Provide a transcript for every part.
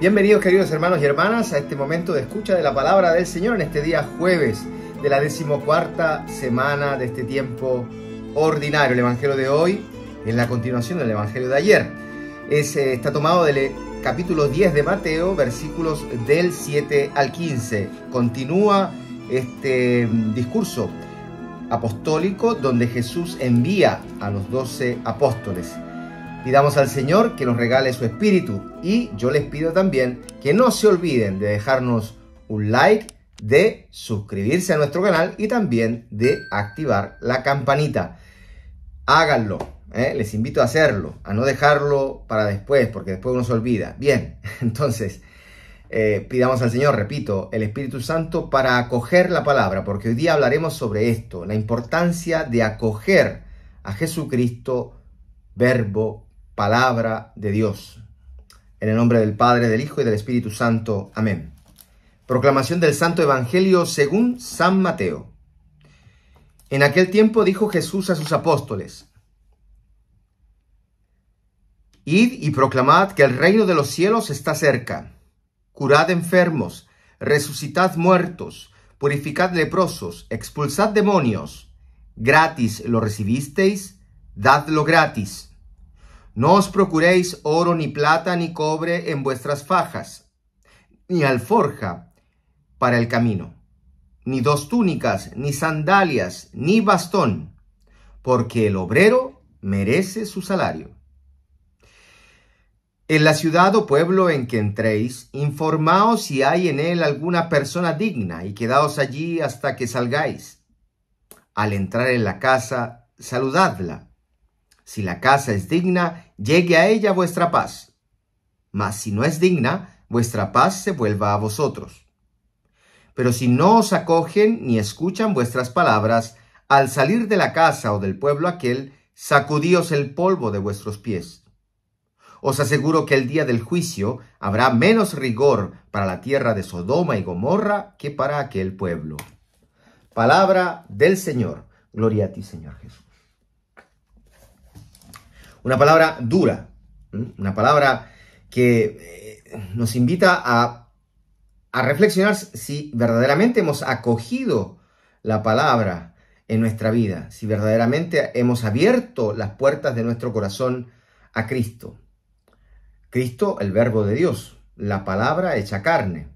Bienvenidos queridos hermanos y hermanas a este momento de escucha de la palabra del Señor en este día jueves de la decimocuarta semana de este tiempo ordinario. El Evangelio de hoy es la continuación del Evangelio de ayer. Eh, está tomado del eh, capítulo 10 de Mateo, versículos del 7 al 15. Continúa este mm, discurso apostólico donde Jesús envía a los doce apóstoles. Pidamos al Señor que nos regale su espíritu y yo les pido también que no se olviden de dejarnos un like, de suscribirse a nuestro canal y también de activar la campanita. Háganlo, ¿eh? les invito a hacerlo, a no dejarlo para después porque después uno se olvida. Bien, entonces eh, pidamos al Señor, repito, el Espíritu Santo para acoger la palabra, porque hoy día hablaremos sobre esto, la importancia de acoger a Jesucristo, verbo palabra de Dios. En el nombre del Padre, del Hijo y del Espíritu Santo. Amén. Proclamación del Santo Evangelio según San Mateo. En aquel tiempo dijo Jesús a sus apóstoles, Id y proclamad que el reino de los cielos está cerca. Curad enfermos, resucitad muertos, purificad leprosos, expulsad demonios. Gratis lo recibisteis, dadlo gratis. No os procuréis oro ni plata ni cobre en vuestras fajas, ni alforja para el camino, ni dos túnicas, ni sandalias, ni bastón, porque el obrero merece su salario. En la ciudad o pueblo en que entréis, informaos si hay en él alguna persona digna y quedaos allí hasta que salgáis. Al entrar en la casa, saludadla. Si la casa es digna, llegue a ella vuestra paz. Mas si no es digna, vuestra paz se vuelva a vosotros. Pero si no os acogen ni escuchan vuestras palabras, al salir de la casa o del pueblo aquel, sacudíos el polvo de vuestros pies. Os aseguro que el día del juicio habrá menos rigor para la tierra de Sodoma y Gomorra que para aquel pueblo. Palabra del Señor. Gloria a ti, Señor Jesús. Una palabra dura, una palabra que eh, nos invita a, a reflexionar si verdaderamente hemos acogido la palabra en nuestra vida, si verdaderamente hemos abierto las puertas de nuestro corazón a Cristo. Cristo, el verbo de Dios, la palabra hecha carne.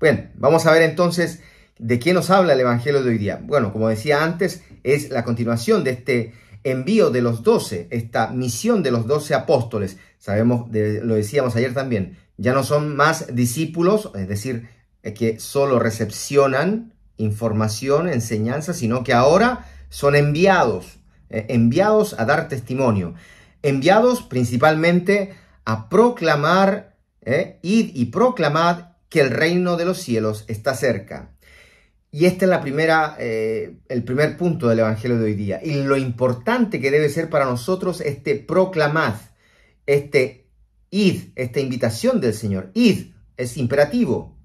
Bueno, vamos a ver entonces de qué nos habla el Evangelio de hoy día. Bueno, como decía antes, es la continuación de este envío de los doce, esta misión de los doce apóstoles. Sabemos, lo decíamos ayer también, ya no son más discípulos, es decir, que solo recepcionan información, enseñanza, sino que ahora son enviados, eh, enviados a dar testimonio, enviados principalmente a proclamar, eh, id y proclamad que el reino de los cielos está cerca. Y este es la primera, eh, el primer punto del Evangelio de hoy día. Y lo importante que debe ser para nosotros este proclamad, este id, esta invitación del Señor. Id es imperativo.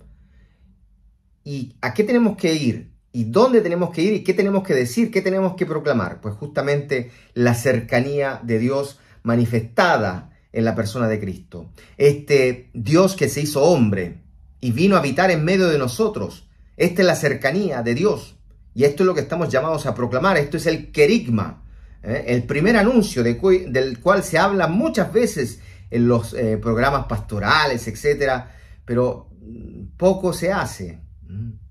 ¿Y a qué tenemos que ir? ¿Y dónde tenemos que ir? ¿Y qué tenemos que decir? ¿Qué tenemos que proclamar? Pues justamente la cercanía de Dios manifestada en la persona de Cristo. Este Dios que se hizo hombre y vino a habitar en medio de nosotros esta es la cercanía de Dios. Y esto es lo que estamos llamados a proclamar. Esto es el querigma, ¿eh? el primer anuncio del cual se habla muchas veces en los eh, programas pastorales, etc. pero mm, poco se hace.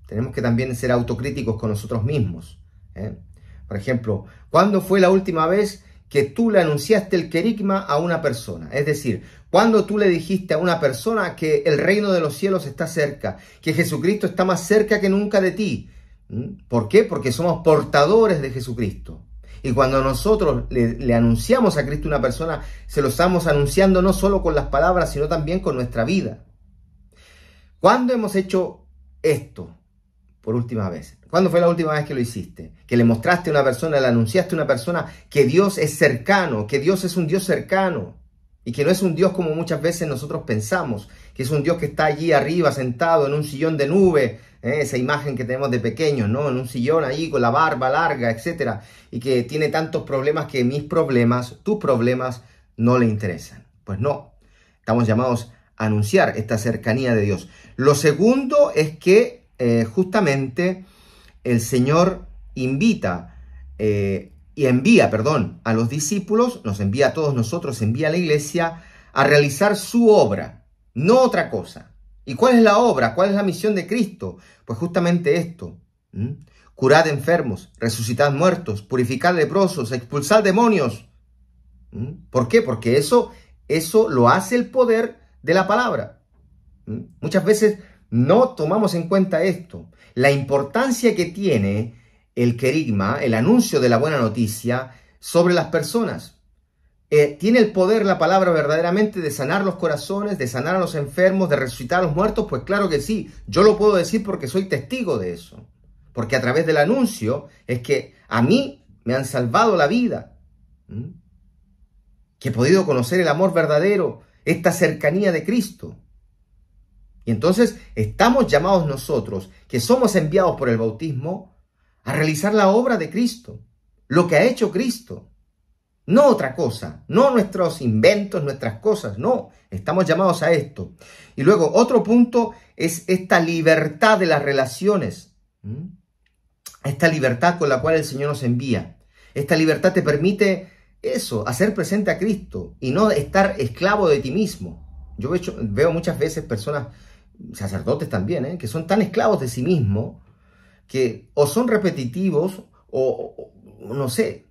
Tenemos que también ser autocríticos con nosotros mismos. ¿eh? Por ejemplo, ¿cuándo fue la última vez que tú le anunciaste el querigma a una persona. Es decir, cuando tú le dijiste a una persona que el reino de los cielos está cerca, que Jesucristo está más cerca que nunca de ti. ¿Por qué? Porque somos portadores de Jesucristo. Y cuando nosotros le, anunciamos a Cristo a una persona, se lo estamos anunciando no solo con las palabras, sino también con nuestra vida. ¿Cuándo hemos hecho esto? por última vez? ¿Cuándo fue la última vez que lo hiciste? Que le mostraste a una persona, le anunciaste a una persona que Dios es cercano, que Dios es un Dios cercano y que no es un Dios como muchas veces nosotros pensamos, que es un Dios que está allí arriba sentado en un sillón de nube, ¿eh? esa imagen que tenemos de pequeños, ¿no? En un sillón ahí con la barba larga, etcétera, y que tiene tantos problemas que mis problemas, tus problemas no le interesan. Pues no. Estamos llamados a anunciar esta cercanía de Dios. Lo segundo es que eh, justamente el Señor invita eh, y envía, perdón, a los discípulos, nos envía a todos nosotros, envía a la iglesia a realizar su obra, no otra cosa. ¿Y cuál es la obra? ¿Cuál es la misión de Cristo? Pues justamente esto. curar Curad enfermos, resucitar muertos, purificar leprosos, expulsar demonios. ¿Por qué? Porque eso, eso lo hace el poder de la palabra. Muchas veces no tomamos en cuenta esto. La importancia que tiene el querigma, el anuncio de la buena noticia, sobre las personas. Eh, tiene el poder la palabra verdaderamente de sanar los corazones, de sanar a los enfermos, de resucitar a los muertos? Pues claro que sí, yo lo puedo decir porque soy testigo de eso. Porque a través del anuncio es que a mí me han salvado la vida. ¿Mm? Que he podido conocer el amor verdadero, esta cercanía de Cristo. Y entonces estamos llamados nosotros, que somos enviados por el bautismo, a realizar la obra de Cristo, lo que ha hecho Cristo. No otra cosa, no nuestros inventos, nuestras cosas, no, estamos llamados a esto. Y luego otro punto es esta libertad de las relaciones, esta libertad con la cual el Señor nos envía. Esta libertad te permite eso, hacer presente a Cristo y no estar esclavo de ti mismo. Yo veo muchas veces personas sacerdotes también, ¿eh? que son tan esclavos de sí mismos que o son repetitivos o, no sé,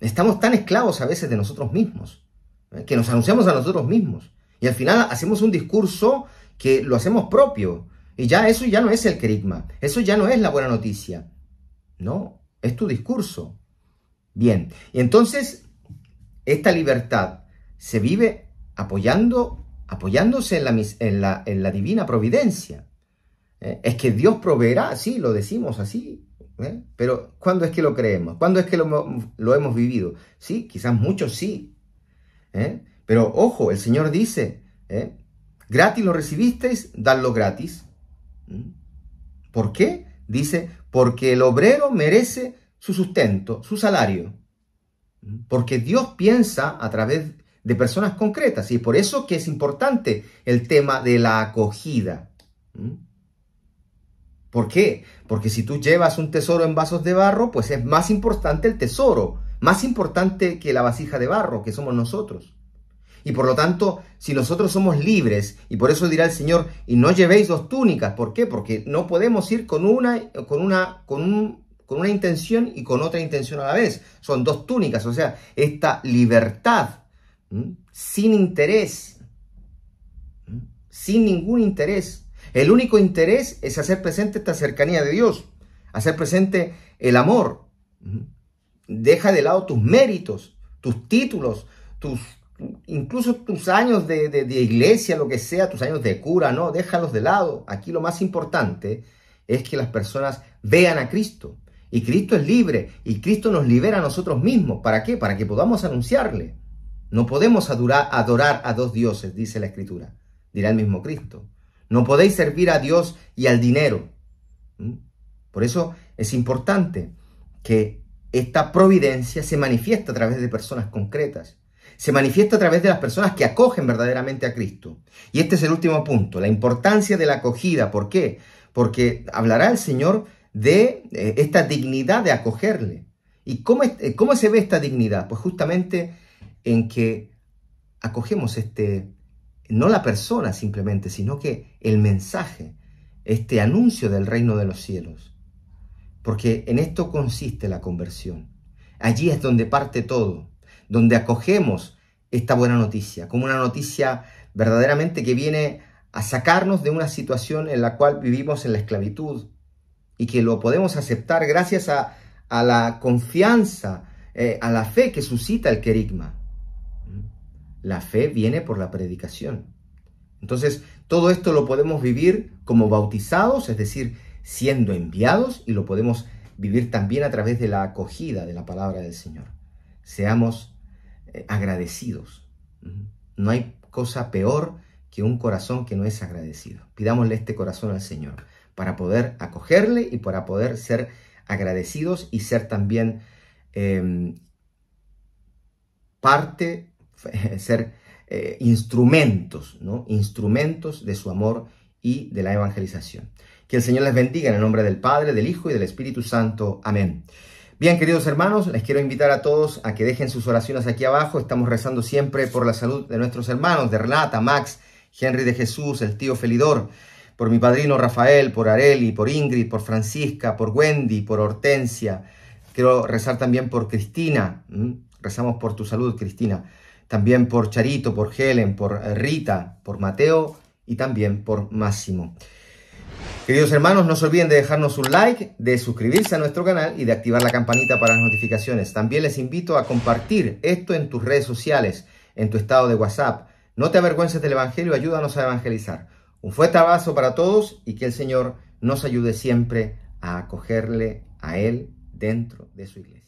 estamos tan esclavos a veces de nosotros mismos, ¿eh? que nos anunciamos a nosotros mismos y al final hacemos un discurso que lo hacemos propio y ya eso ya no es el querigma, eso ya no es la buena noticia, no, es tu discurso. Bien, y entonces esta libertad se vive apoyando apoyándose en la, en la, divina providencia. ¿Eh? Es que Dios proveerá, sí, lo decimos así, ¿eh? pero ¿cuándo es que lo creemos? ¿Cuándo es que lo, hemos vivido? Sí, quizás muchos sí. ¿eh? Pero ojo, el Señor dice, gratis lo recibisteis, dadlo gratis. ¿Mm? ¿Por qué? Dice, porque el obrero merece su sustento, su salario. ¿Mm? Porque Dios piensa a través de personas concretas. Y por eso que es importante el tema de la acogida. ¿Mm? ¿Por qué? Porque si tú llevas un tesoro en vasos de barro, pues es más importante el tesoro, más importante que la vasija de barro que somos nosotros. Y por lo tanto, si nosotros somos libres, y por eso dirá el Señor, y no llevéis dos túnicas, ¿por qué? Porque no podemos ir con una, con una, con con una intención y con otra intención a la vez. Son dos túnicas, o sea, esta libertad sin interés, sin ningún interés. El único interés es hacer presente esta cercanía de Dios, hacer presente el amor. Deja de lado tus méritos, tus títulos, tus, incluso tus años de, de, iglesia, lo que sea, tus años de cura, no, déjalos de lado. Aquí lo más importante es que las personas vean a Cristo. Y Cristo es libre y Cristo nos libera a nosotros mismos. ¿Para qué? Para que podamos anunciarle. No podemos adorar, adorar a dos dioses, dice la Escritura, dirá el mismo Cristo. No podéis servir a Dios y al dinero. ¿Mm? Por eso es importante que esta providencia se manifiesta a través de personas concretas. Se manifiesta a través de las personas que acogen verdaderamente a Cristo. Y este es el último punto, la importancia de la acogida. ¿Por qué? Porque hablará el Señor de eh, esta dignidad de acogerle. ¿Y cómo, eh, cómo se ve esta dignidad? Pues justamente en que acogemos este, no la persona simplemente, sino que el mensaje, este anuncio del reino de los cielos. Porque en esto consiste la conversión. Allí es donde parte todo, donde acogemos esta buena noticia, como una noticia verdaderamente que viene a sacarnos de una situación en la cual vivimos en la esclavitud y que lo podemos aceptar gracias a, a la confianza eh, a la fe que suscita el querigma. ¿Mm? La fe viene por la predicación. Entonces, todo esto lo podemos vivir como bautizados, es decir, siendo enviados, y lo podemos vivir también a través de la acogida de la palabra del Señor. Seamos eh, agradecidos. ¿Mm? No hay cosa peor que un corazón que no es agradecido. Pidámosle este corazón al Señor para poder acogerle y para poder ser agradecidos y ser también Em, parte, ser eh, instrumentos, ¿no? Instrumentos de su amor y de la evangelización. Que el Señor les bendiga en el nombre del Padre, del Hijo y del Espíritu Santo. Amén. Bien, queridos hermanos, les quiero invitar a todos a que dejen sus oraciones aquí abajo. Estamos rezando siempre por la salud de nuestros hermanos, de Renata, Max, Henry de Jesús, el tío Felidor, por mi padrino Rafael, por Areli, por Ingrid, por Francisca, por Wendy, por Hortensia, Quiero rezar también por Cristina. Rezamos por tu salud, Cristina. También por Charito, por Helen, por eh, Rita, por Mateo y también por Máximo. Queridos hermanos, no se olviden de dejarnos un like, de suscribirse a nuestro canal y de activar la campanita para las notificaciones. También les invito a compartir esto en tus redes sociales, en tu estado de WhatsApp. No te avergüences del Evangelio, ayúdanos a evangelizar. Un fuerte abrazo para todos y que el Señor nos ayude siempre a acogerle a Él dentro de su iglesia.